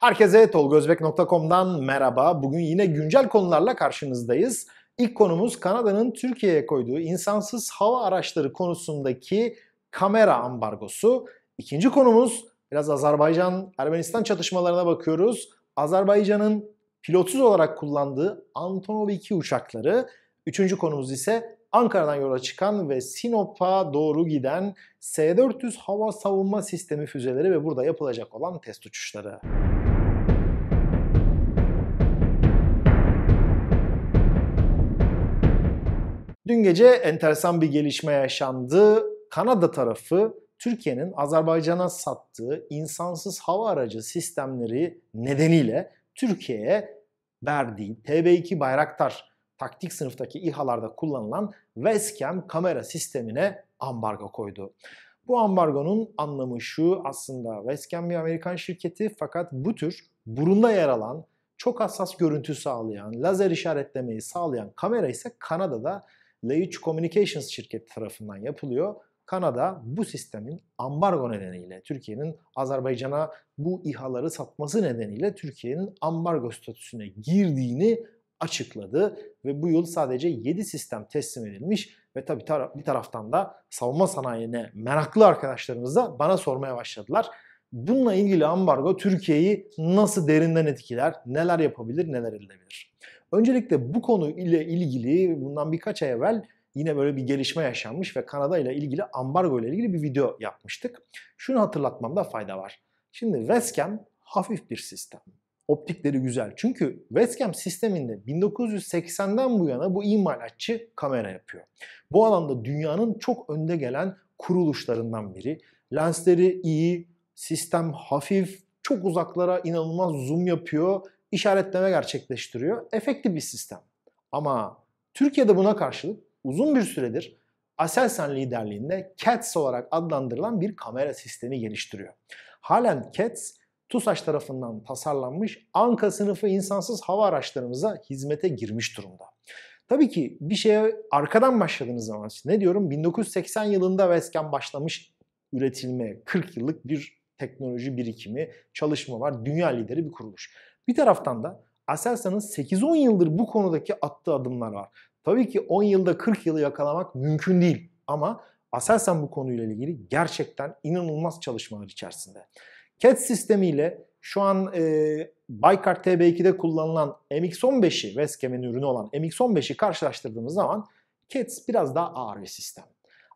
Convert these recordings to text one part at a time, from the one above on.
Herkese tolgozbek.com'dan merhaba. Bugün yine güncel konularla karşınızdayız. İlk konumuz Kanada'nın Türkiye'ye koyduğu insansız hava araçları konusundaki kamera ambargosu. İkinci konumuz biraz Azerbaycan-Ermenistan çatışmalarına bakıyoruz. Azerbaycan'ın pilotsuz olarak kullandığı Antonov 2 uçakları. Üçüncü konumuz ise Ankara'dan yola çıkan ve Sinop'a doğru giden S-400 hava savunma sistemi füzeleri ve burada yapılacak olan test uçuşları. Dün gece enteresan bir gelişme yaşandı. Kanada tarafı Türkiye'nin Azerbaycan'a sattığı insansız hava aracı sistemleri nedeniyle Türkiye'ye verdiği TB2 Bayraktar taktik sınıftaki İHA'larda kullanılan Webcam kamera sistemine ambargo koydu. Bu ambargonun anlamı şu aslında Webcam bir Amerikan şirketi fakat bu tür burunda yer alan çok hassas görüntü sağlayan, lazer işaretlemeyi sağlayan kamera ise Kanada'da Leitch Communications şirketi tarafından yapılıyor. Kanada bu sistemin ambargo nedeniyle Türkiye'nin Azerbaycan'a bu İHA'ları satması nedeniyle Türkiye'nin ambargo statüsüne girdiğini açıkladı ve bu yıl sadece 7 sistem teslim edilmiş ve tabi tar- bir taraftan da savunma sanayine meraklı arkadaşlarımız da bana sormaya başladılar. Bununla ilgili ambargo Türkiye'yi nasıl derinden etkiler, neler yapabilir, neler edilebilir? Öncelikle bu konu ile ilgili bundan birkaç ay evvel yine böyle bir gelişme yaşanmış ve Kanada ile ilgili ambargo ile ilgili bir video yapmıştık. Şunu hatırlatmamda fayda var. Şimdi Westcam hafif bir sistem. Optikleri güzel. Çünkü Westcam sisteminde 1980'den bu yana bu imalatçı kamera yapıyor. Bu alanda dünyanın çok önde gelen kuruluşlarından biri. Lensleri iyi, sistem hafif, çok uzaklara inanılmaz zoom yapıyor işaretleme gerçekleştiriyor. Efektif bir sistem. Ama Türkiye'de buna karşılık uzun bir süredir Aselsan liderliğinde CATS e olarak adlandırılan bir kamera sistemi geliştiriyor. Halen CATS, e TUSAŞ tarafından tasarlanmış Anka sınıfı insansız hava araçlarımıza hizmete girmiş durumda. Tabii ki bir şeye arkadan başladığınız zaman ne diyorum 1980 yılında Vesken başlamış üretilmeye 40 yıllık bir teknoloji birikimi, çalışma var. Dünya lideri bir kuruluş. Bir taraftan da Aselsan'ın 8-10 yıldır bu konudaki attığı adımlar var. Tabii ki 10 yılda 40 yılı yakalamak mümkün değil ama Aselsan bu konuyla ilgili gerçekten inanılmaz çalışmalar içerisinde. CAT sistemiyle şu an e, Baykar TB2'de kullanılan MX-15'i, Westcam'in ürünü olan MX-15'i karşılaştırdığımız zaman CATS biraz daha ağır bir sistem.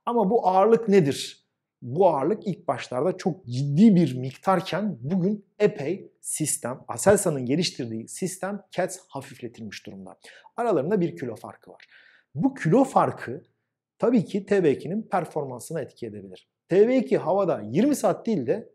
Ama bu ağırlık nedir? bu ağırlık ilk başlarda çok ciddi bir miktarken bugün epey sistem, Aselsan'ın geliştirdiği sistem CATS hafifletilmiş durumda. Aralarında bir kilo farkı var. Bu kilo farkı tabii ki TB2'nin performansına etki edebilir. TB2 havada 20 saat değil de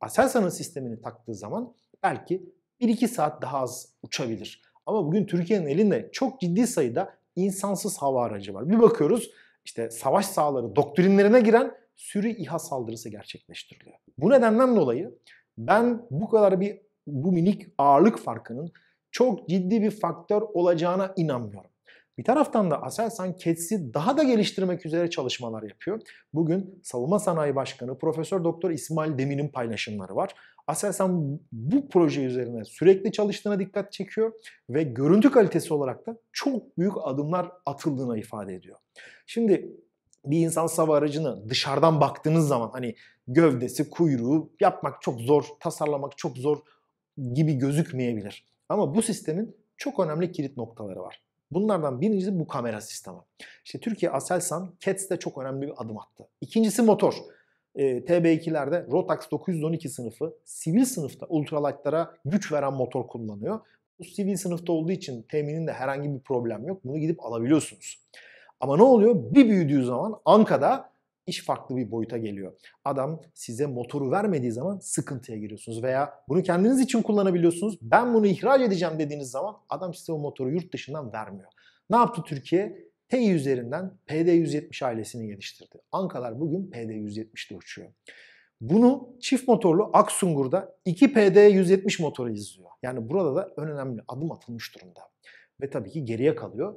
Aselsan'ın sistemini taktığı zaman belki 1-2 saat daha az uçabilir. Ama bugün Türkiye'nin elinde çok ciddi sayıda insansız hava aracı var. Bir bakıyoruz işte savaş sahaları doktrinlerine giren sürü İHA saldırısı gerçekleştiriliyor. Bu nedenden dolayı ben bu kadar bir bu minik ağırlık farkının çok ciddi bir faktör olacağına inanmıyorum. Bir taraftan da Aselsan KETS'i daha da geliştirmek üzere çalışmalar yapıyor. Bugün Savunma Sanayi Başkanı Profesör Doktor İsmail Demir'in paylaşımları var. Aselsan bu proje üzerine sürekli çalıştığına dikkat çekiyor ve görüntü kalitesi olarak da çok büyük adımlar atıldığına ifade ediyor. Şimdi bir insan sav aracını dışarıdan baktığınız zaman hani gövdesi, kuyruğu yapmak çok zor, tasarlamak çok zor gibi gözükmeyebilir. Ama bu sistemin çok önemli kilit noktaları var. Bunlardan birincisi bu kamera sistemi. İşte Türkiye Aselsan CATS'te çok önemli bir adım attı. İkincisi motor. E, ee, TB2'lerde Rotax 912 sınıfı sivil sınıfta ultralight'lara güç veren motor kullanıyor. Bu sivil sınıfta olduğu için temininde herhangi bir problem yok. Bunu gidip alabiliyorsunuz. Ama ne oluyor? Bir büyüdüğü zaman Anka'da iş farklı bir boyuta geliyor. Adam size motoru vermediği zaman sıkıntıya giriyorsunuz veya bunu kendiniz için kullanabiliyorsunuz. Ben bunu ihraç edeceğim dediğiniz zaman adam size o motoru yurt dışından vermiyor. Ne yaptı Türkiye? T üzerinden PD-170 ailesini geliştirdi. Ankalar bugün PD-170'de uçuyor. Bunu çift motorlu Aksungur'da 2 PD-170 motoru izliyor. Yani burada da ön önemli adım atılmış durumda. Ve tabii ki geriye kalıyor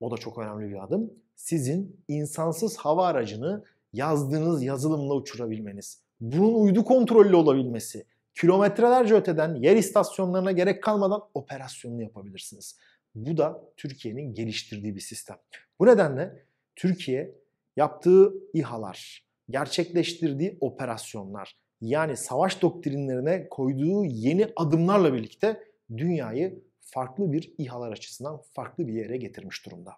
o da çok önemli bir adım. Sizin insansız hava aracını yazdığınız yazılımla uçurabilmeniz. Bunun uydu kontrollü olabilmesi. Kilometrelerce öteden yer istasyonlarına gerek kalmadan operasyonunu yapabilirsiniz. Bu da Türkiye'nin geliştirdiği bir sistem. Bu nedenle Türkiye yaptığı İHA'lar, gerçekleştirdiği operasyonlar yani savaş doktrinlerine koyduğu yeni adımlarla birlikte dünyayı farklı bir İHA'lar açısından farklı bir yere getirmiş durumda.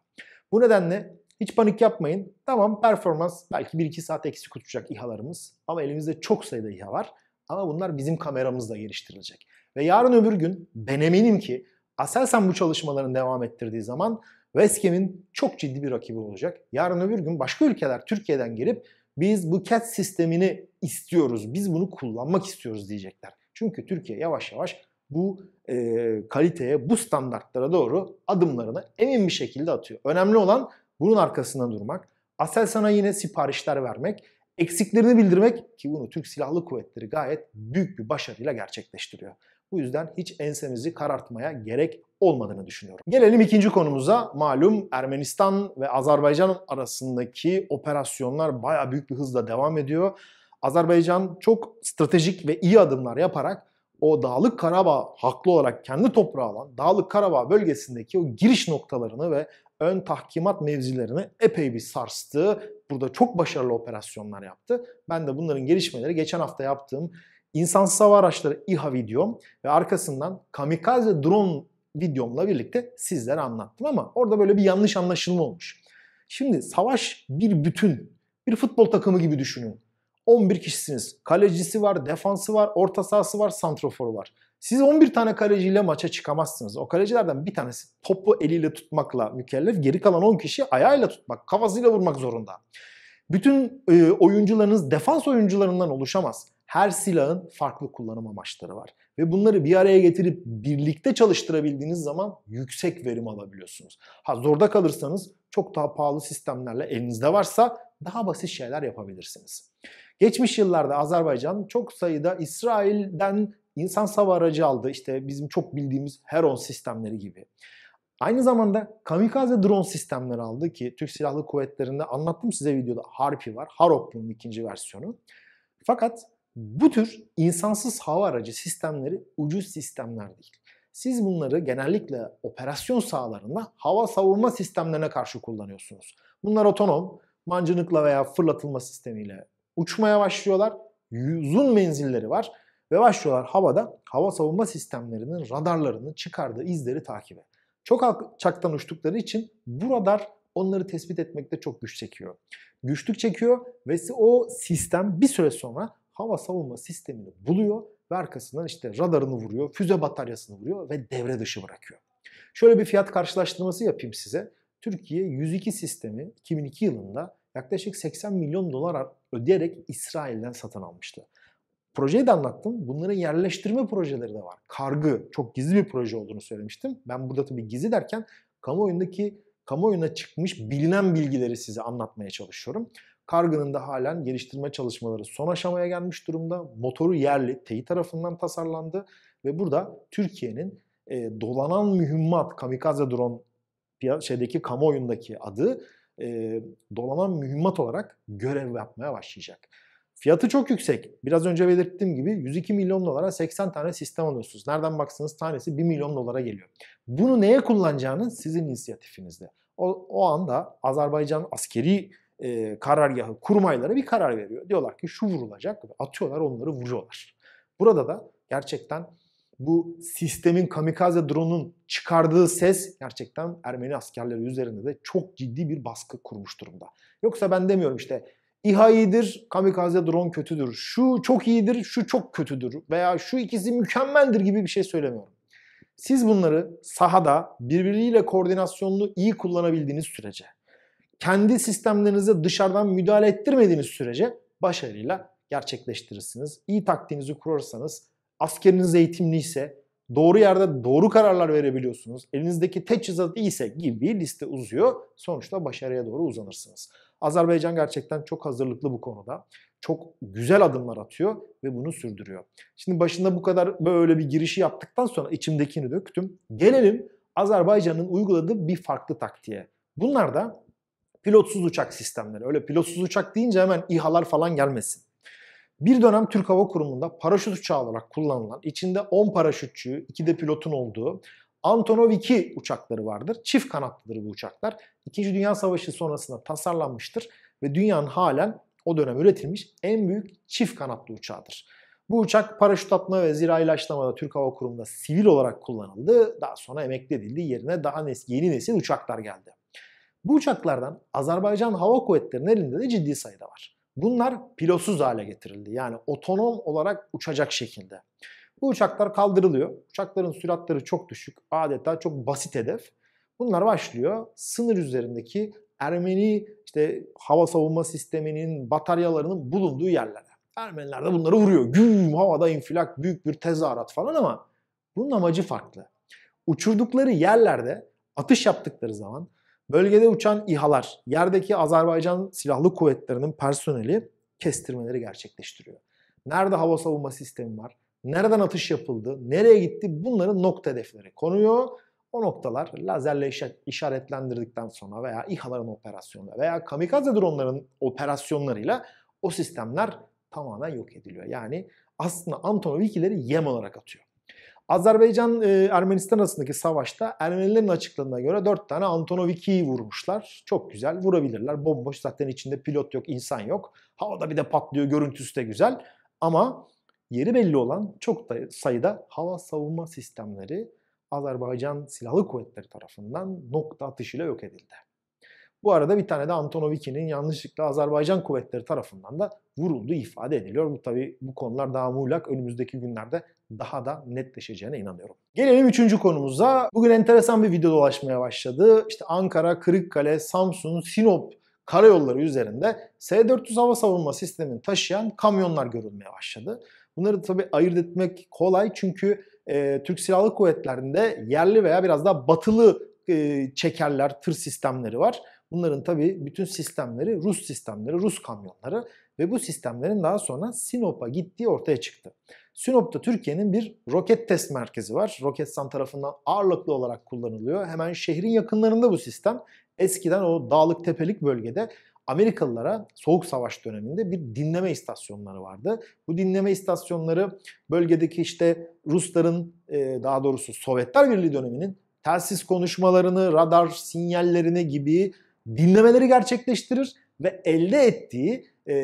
Bu nedenle hiç panik yapmayın. Tamam performans belki 1-2 saat eksik uçacak İHA'larımız ama elimizde çok sayıda İHA var. Ama bunlar bizim kameramızla geliştirilecek. Ve yarın öbür gün ben eminim ki Aselsan bu çalışmalarını devam ettirdiği zaman Westcam'in çok ciddi bir rakibi olacak. Yarın öbür gün başka ülkeler Türkiye'den gelip biz bu CAT sistemini istiyoruz, biz bunu kullanmak istiyoruz diyecekler. Çünkü Türkiye yavaş yavaş bu e, kaliteye, bu standartlara doğru adımlarını emin bir şekilde atıyor. Önemli olan bunun arkasında durmak. Aselsan'a yine siparişler vermek, eksiklerini bildirmek ki bunu Türk Silahlı Kuvvetleri gayet büyük bir başarıyla gerçekleştiriyor. Bu yüzden hiç ensemizi karartmaya gerek olmadığını düşünüyorum. Gelelim ikinci konumuza. Malum Ermenistan ve Azerbaycan arasındaki operasyonlar baya büyük bir hızla devam ediyor. Azerbaycan çok stratejik ve iyi adımlar yaparak o Dağlık Karabağ haklı olarak kendi toprağı alan Dağlık Karabağ bölgesindeki o giriş noktalarını ve ön tahkimat mevzilerini epey bir sarstı. Burada çok başarılı operasyonlar yaptı. Ben de bunların gelişmeleri geçen hafta yaptığım insansız hava araçları İHA videom ve arkasından kamikaze drone videomla birlikte sizlere anlattım ama orada böyle bir yanlış anlaşılma olmuş. Şimdi savaş bir bütün, bir futbol takımı gibi düşünün. 11 kişisiniz. Kalecisi var, defansı var, orta sahası var, santroforu var. Siz 11 tane kaleciyle maça çıkamazsınız. O kalecilerden bir tanesi topu eliyle tutmakla mükellef. Geri kalan 10 kişi ayağıyla tutmak, kafasıyla vurmak zorunda. Bütün e, oyuncularınız defans oyuncularından oluşamaz. Her silahın farklı kullanım amaçları var. Ve bunları bir araya getirip birlikte çalıştırabildiğiniz zaman yüksek verim alabiliyorsunuz. Ha zorda kalırsanız çok daha pahalı sistemlerle elinizde varsa daha basit şeyler yapabilirsiniz. Geçmiş yıllarda Azerbaycan çok sayıda İsrail'den insan sava aracı aldı. İşte bizim çok bildiğimiz Heron sistemleri gibi. Aynı zamanda kamikaze drone sistemleri aldı ki Türk Silahlı Kuvvetleri'nde anlattım size videoda Harpi var. Harop'un ikinci versiyonu. Fakat bu tür insansız hava aracı sistemleri ucuz sistemler değil. Siz bunları genellikle operasyon sahalarında hava savunma sistemlerine karşı kullanıyorsunuz. Bunlar otonom, mancınıkla veya fırlatılma sistemiyle uçmaya başlıyorlar. Uzun menzilleri var ve başlıyorlar havada hava savunma sistemlerinin radarlarının çıkardığı izleri takibe. Çok alçaktan uçtukları için bu radar onları tespit etmekte çok güç çekiyor. Güçlük çekiyor ve o sistem bir süre sonra hava savunma sistemini buluyor ve arkasından işte radarını vuruyor, füze bataryasını vuruyor ve devre dışı bırakıyor. Şöyle bir fiyat karşılaştırması yapayım size. Türkiye 102 sistemi 2002 yılında yaklaşık 80 milyon dolar ödeyerek İsrail'den satın almıştı. Projeyi de anlattım. Bunların yerleştirme projeleri de var. Kargı çok gizli bir proje olduğunu söylemiştim. Ben burada tabii gizli derken kamuoyundaki kamuoyuna çıkmış bilinen bilgileri size anlatmaya çalışıyorum. Kargının da halen geliştirme çalışmaları son aşamaya gelmiş durumda. Motoru yerli TEİ tarafından tasarlandı ve burada Türkiye'nin e, dolanan mühimmat kamikaze drone şeydeki kamuoyundaki adı e, dolama mühimmat olarak görev yapmaya başlayacak. Fiyatı çok yüksek. Biraz önce belirttiğim gibi 102 milyon dolara 80 tane sistem alıyorsunuz. Nereden baksanız tanesi 1 milyon dolara geliyor. Bunu neye kullanacağınız sizin inisiyatifinizde. O, o anda Azerbaycan askeri e, karargahı kurmaylara bir karar veriyor. Diyorlar ki şu vurulacak. Atıyorlar onları vuruyorlar. Burada da gerçekten bu sistemin kamikaze drone'un çıkardığı ses gerçekten Ermeni askerleri üzerinde de çok ciddi bir baskı kurmuş durumda. Yoksa ben demiyorum işte İHA iyidir, kamikaze drone kötüdür. Şu çok iyidir, şu çok kötüdür veya şu ikisi mükemmeldir gibi bir şey söylemiyorum. Siz bunları sahada birbiriyle koordinasyonlu iyi kullanabildiğiniz sürece, kendi sistemlerinize dışarıdan müdahale ettirmediğiniz sürece başarıyla gerçekleştirirsiniz. İyi taktiğinizi kurarsanız askeriniz ise doğru yerde doğru kararlar verebiliyorsunuz. Elinizdeki teçhizat ise gibi liste uzuyor. Sonuçta başarıya doğru uzanırsınız. Azerbaycan gerçekten çok hazırlıklı bu konuda. Çok güzel adımlar atıyor ve bunu sürdürüyor. Şimdi başında bu kadar böyle bir girişi yaptıktan sonra içimdekini döktüm. Gelelim Azerbaycan'ın uyguladığı bir farklı taktiğe. Bunlar da pilotsuz uçak sistemleri. Öyle pilotsuz uçak deyince hemen İHA'lar falan gelmesin. Bir dönem Türk Hava Kurumu'nda paraşüt uçağı olarak kullanılan, içinde 10 paraşütçü, 2 de pilotun olduğu Antonov 2 uçakları vardır. Çift kanatlıdır bu uçaklar. İkinci Dünya Savaşı sonrasında tasarlanmıştır ve dünyanın halen o dönem üretilmiş en büyük çift kanatlı uçağıdır. Bu uçak paraşüt atma ve zira ilaçlamada Türk Hava Kurumu'nda sivil olarak kullanıldı. Daha sonra emekli edildi. Yerine daha nes yeni nesil uçaklar geldi. Bu uçaklardan Azerbaycan Hava Kuvvetleri'nin elinde de ciddi sayıda var. Bunlar pilotsuz hale getirildi. Yani otonom olarak uçacak şekilde. Bu uçaklar kaldırılıyor. Uçakların süratleri çok düşük. Adeta çok basit hedef. Bunlar başlıyor sınır üzerindeki Ermeni işte hava savunma sisteminin bataryalarının bulunduğu yerlere. Ermeniler de bunları vuruyor. Güm havada infilak büyük bir tezahürat falan ama bunun amacı farklı. Uçurdukları yerlerde atış yaptıkları zaman Bölgede uçan İHA'lar, yerdeki Azerbaycan Silahlı Kuvvetleri'nin personeli kestirmeleri gerçekleştiriyor. Nerede hava savunma sistemi var? Nereden atış yapıldı? Nereye gitti? Bunların nokta hedefleri konuyor. O noktalar lazerle işaretlendirdikten sonra veya İHA'ların operasyonuyla veya kamikaze dronların operasyonlarıyla o sistemler tamamen yok ediliyor. Yani aslında Antonovikileri yem olarak atıyor. Azerbaycan e, Ermenistan arasındaki savaşta Ermenilerin açıkladığına göre 4 tane Antonoviki'yi vurmuşlar. Çok güzel vurabilirler. Bomboş zaten içinde pilot yok, insan yok. Havada bir de patlıyor, görüntüsü de güzel. Ama yeri belli olan çok da sayıda hava savunma sistemleri Azerbaycan Silahlı Kuvvetleri tarafından nokta atışıyla yok edildi. Bu arada bir tane de Antonoviki'nin yanlışlıkla Azerbaycan kuvvetleri tarafından da vuruldu ifade ediliyor. Bu tabi bu konular daha muğlak. Önümüzdeki günlerde daha da netleşeceğine inanıyorum. Gelelim üçüncü konumuza. Bugün enteresan bir video dolaşmaya başladı. İşte Ankara, Kırıkkale, Samsun, Sinop karayolları üzerinde S-400 hava savunma sistemini taşıyan kamyonlar görülmeye başladı. Bunları tabi ayırt etmek kolay çünkü e, Türk Silahlı Kuvvetleri'nde yerli veya biraz daha batılı e, çekerler, tır sistemleri var. Bunların tabii bütün sistemleri Rus sistemleri, Rus kamyonları ve bu sistemlerin daha sonra Sinop'a gittiği ortaya çıktı. Sinop'ta Türkiye'nin bir roket test merkezi var. Roketsan tarafından ağırlıklı olarak kullanılıyor. Hemen şehrin yakınlarında bu sistem. Eskiden o dağlık tepelik bölgede Amerikalılara Soğuk Savaş döneminde bir dinleme istasyonları vardı. Bu dinleme istasyonları bölgedeki işte Rusların e, daha doğrusu Sovyetler Birliği döneminin telsiz konuşmalarını, radar sinyallerini gibi dinlemeleri gerçekleştirir ve elde ettiği e,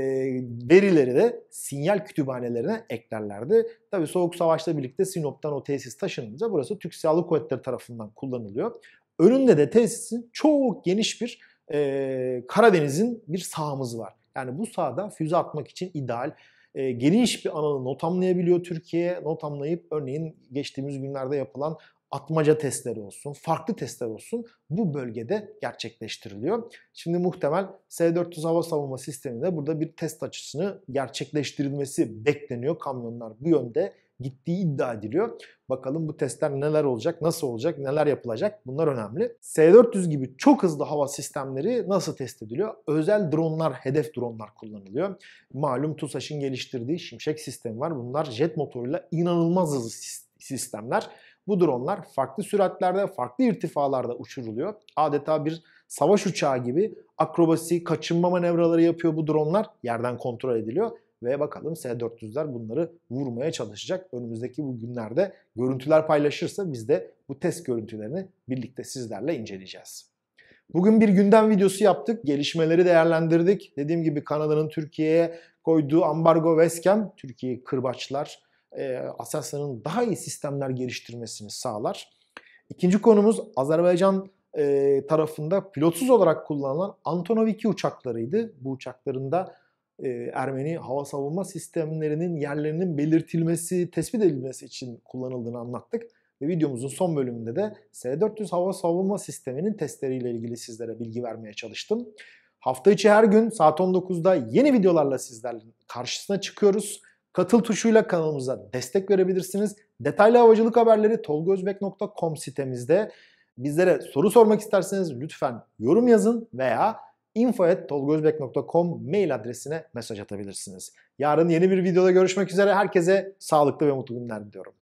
verileri de sinyal kütüphanelerine eklerlerdi. Tabii Soğuk Savaş'la birlikte Sinop'tan o tesis taşınınca burası Türk Silahlı Kuvvetleri tarafından kullanılıyor. Önünde de tesisin çok geniş bir e, Karadeniz'in bir sahamız var. Yani bu sahada füze atmak için ideal e, geniş bir alanı notamlayabiliyor Türkiye. Notamlayıp örneğin geçtiğimiz günlerde yapılan atmaca testleri olsun, farklı testler olsun bu bölgede gerçekleştiriliyor. Şimdi muhtemel S-400 hava savunma sisteminde burada bir test açısını gerçekleştirilmesi bekleniyor. Kamyonlar bu yönde gittiği iddia ediliyor. Bakalım bu testler neler olacak, nasıl olacak, neler yapılacak bunlar önemli. S-400 gibi çok hızlı hava sistemleri nasıl test ediliyor? Özel dronlar, hedef dronlar kullanılıyor. Malum TUSAŞ'ın geliştirdiği şimşek sistemi var. Bunlar jet motoruyla inanılmaz hızlı sistemler. Bu dronlar farklı süratlerde, farklı irtifalarda uçuruluyor. Adeta bir savaş uçağı gibi akrobasi, kaçınma manevraları yapıyor bu dronlar. Yerden kontrol ediliyor ve bakalım S-400'ler bunları vurmaya çalışacak. Önümüzdeki bu günlerde görüntüler paylaşırsa biz de bu test görüntülerini birlikte sizlerle inceleyeceğiz. Bugün bir gündem videosu yaptık. Gelişmeleri değerlendirdik. Dediğim gibi Kanada'nın Türkiye'ye koyduğu ambargo Veskem, Türkiye'yi kırbaçlar, e, Aselsan'ın daha iyi sistemler geliştirmesini sağlar. İkinci konumuz Azerbaycan e, tarafında pilotsuz olarak kullanılan Antonov 2 uçaklarıydı. Bu uçaklarında e, Ermeni hava savunma sistemlerinin yerlerinin belirtilmesi, tespit edilmesi için kullanıldığını anlattık. Ve videomuzun son bölümünde de S-400 hava savunma sisteminin testleriyle ilgili sizlere bilgi vermeye çalıştım. Hafta içi her gün saat 19'da yeni videolarla sizlerle karşısına çıkıyoruz. Katıl tuşuyla kanalımıza destek verebilirsiniz. Detaylı havacılık haberleri tolgozbek.com sitemizde. Bizlere soru sormak isterseniz lütfen yorum yazın veya info.tolgozbek.com mail adresine mesaj atabilirsiniz. Yarın yeni bir videoda görüşmek üzere. Herkese sağlıklı ve mutlu günler diliyorum.